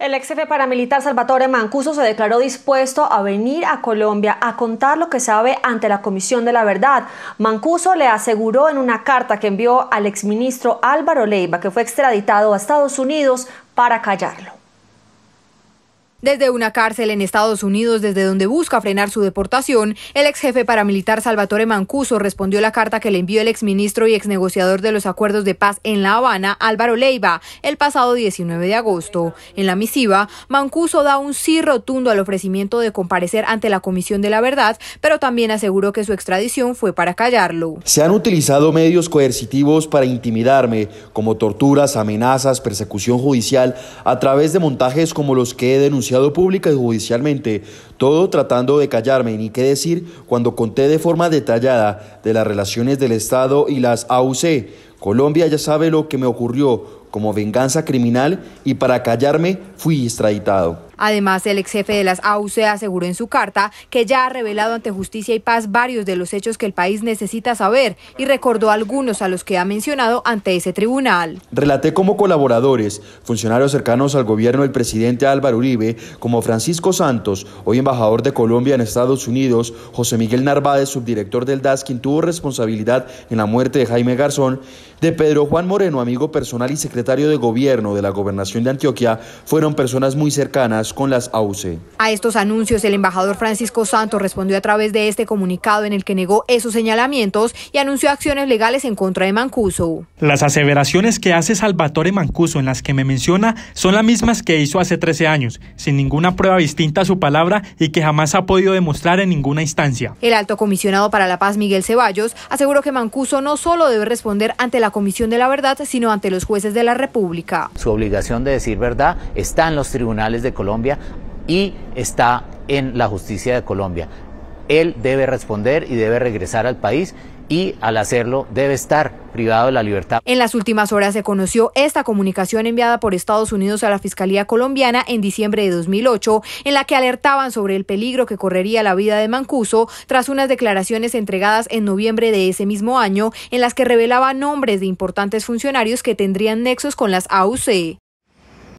El ex jefe paramilitar Salvatore Mancuso se declaró dispuesto a venir a Colombia a contar lo que sabe ante la Comisión de la Verdad. Mancuso le aseguró en una carta que envió al exministro Álvaro Leiva que fue extraditado a Estados Unidos para callarlo. Desde una cárcel en Estados Unidos, desde donde busca frenar su deportación, el ex jefe paramilitar Salvatore Mancuso respondió la carta que le envió el ex ministro y ex negociador de los acuerdos de paz en La Habana, Álvaro Leiva, el pasado 19 de agosto. En la misiva, Mancuso da un sí rotundo al ofrecimiento de comparecer ante la Comisión de la Verdad, pero también aseguró que su extradición fue para callarlo. Se han utilizado medios coercitivos para intimidarme, como torturas, amenazas, persecución judicial, a través de montajes como los que he denunciado pública y judicialmente, todo tratando de callarme, ni qué decir cuando conté de forma detallada de las relaciones del Estado y las AUC. Colombia ya sabe lo que me ocurrió como venganza criminal y para callarme fui extraditado. Además, el ex jefe de las AUC aseguró en su carta que ya ha revelado ante Justicia y Paz varios de los hechos que el país necesita saber y recordó algunos a los que ha mencionado ante ese tribunal. Relaté como colaboradores, funcionarios cercanos al gobierno del presidente Álvaro Uribe, como Francisco Santos, hoy embajador de Colombia en Estados Unidos, José Miguel Narváez, subdirector del DAS, quien tuvo responsabilidad en la muerte de Jaime Garzón, de Pedro Juan Moreno, amigo personal y secretario de gobierno de la gobernación de Antioquia, fueron personas muy cercanas con las AUC. A estos anuncios, el embajador Francisco Santos respondió a través de este comunicado en el que negó esos señalamientos y anunció acciones legales en contra de Mancuso. Las aseveraciones que hace Salvatore Mancuso en las que me menciona son las mismas que hizo hace 13 años, sin ninguna prueba distinta a su palabra y que jamás ha podido demostrar en ninguna instancia. El alto comisionado para la paz, Miguel Ceballos, aseguró que Mancuso no solo debe responder ante la Comisión de la Verdad, sino ante los jueces de la República. Su obligación de decir verdad está en los tribunales de Colombia y está en la justicia de Colombia. Él debe responder y debe regresar al país y al hacerlo debe estar privado de la libertad. En las últimas horas se conoció esta comunicación enviada por Estados Unidos a la Fiscalía colombiana en diciembre de 2008, en la que alertaban sobre el peligro que correría la vida de Mancuso tras unas declaraciones entregadas en noviembre de ese mismo año, en las que revelaba nombres de importantes funcionarios que tendrían nexos con las AUC.